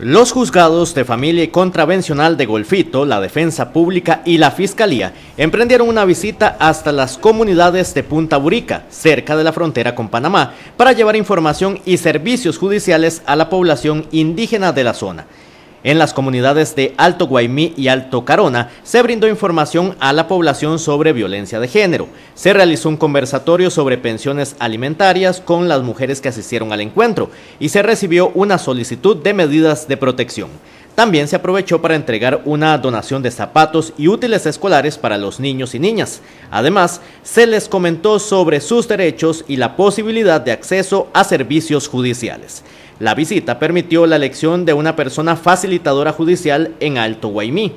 Los juzgados de familia y contravencional de Golfito, la Defensa Pública y la Fiscalía emprendieron una visita hasta las comunidades de Punta Burica, cerca de la frontera con Panamá, para llevar información y servicios judiciales a la población indígena de la zona. En las comunidades de Alto Guaymí y Alto Carona se brindó información a la población sobre violencia de género. Se realizó un conversatorio sobre pensiones alimentarias con las mujeres que asistieron al encuentro y se recibió una solicitud de medidas de protección. También se aprovechó para entregar una donación de zapatos y útiles escolares para los niños y niñas. Además, se les comentó sobre sus derechos y la posibilidad de acceso a servicios judiciales. La visita permitió la elección de una persona facilitadora judicial en Alto Guaymí.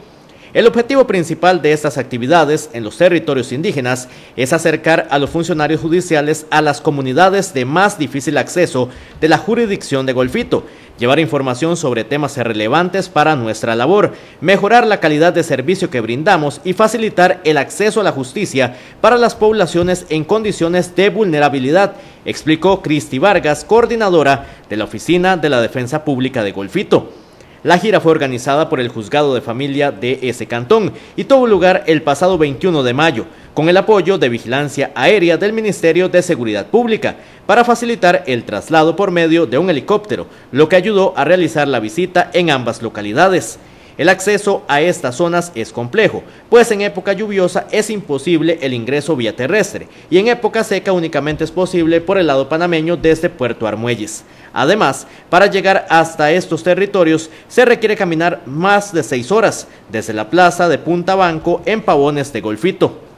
El objetivo principal de estas actividades en los territorios indígenas es acercar a los funcionarios judiciales a las comunidades de más difícil acceso de la jurisdicción de Golfito, llevar información sobre temas relevantes para nuestra labor, mejorar la calidad de servicio que brindamos y facilitar el acceso a la justicia para las poblaciones en condiciones de vulnerabilidad, explicó Cristi Vargas, coordinadora de la Oficina de la Defensa Pública de Golfito. La gira fue organizada por el Juzgado de Familia de ese cantón y tuvo lugar el pasado 21 de mayo, con el apoyo de Vigilancia Aérea del Ministerio de Seguridad Pública, para facilitar el traslado por medio de un helicóptero, lo que ayudó a realizar la visita en ambas localidades. El acceso a estas zonas es complejo, pues en época lluviosa es imposible el ingreso vía terrestre y en época seca únicamente es posible por el lado panameño desde Puerto Armuelles. Además, para llegar hasta estos territorios se requiere caminar más de seis horas desde la plaza de Punta Banco en Pavones de Golfito.